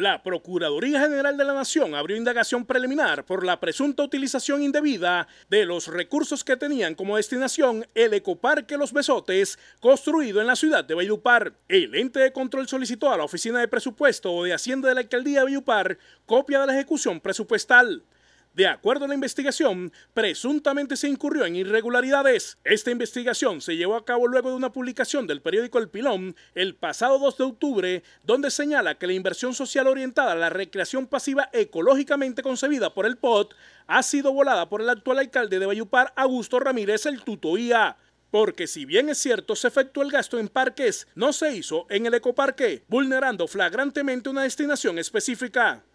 La Procuraduría General de la Nación abrió indagación preliminar por la presunta utilización indebida de los recursos que tenían como destinación el ecoparque Los Besotes, construido en la ciudad de Bayupar. El ente de control solicitó a la Oficina de Presupuesto o de Hacienda de la Alcaldía de Bayupar copia de la ejecución presupuestal. De acuerdo a la investigación, presuntamente se incurrió en irregularidades. Esta investigación se llevó a cabo luego de una publicación del periódico El Pilón el pasado 2 de octubre, donde señala que la inversión social orientada a la recreación pasiva ecológicamente concebida por el POT ha sido volada por el actual alcalde de Bayupar, Augusto Ramírez el Tutoía. Porque si bien es cierto, se efectuó el gasto en parques, no se hizo en el ecoparque, vulnerando flagrantemente una destinación específica.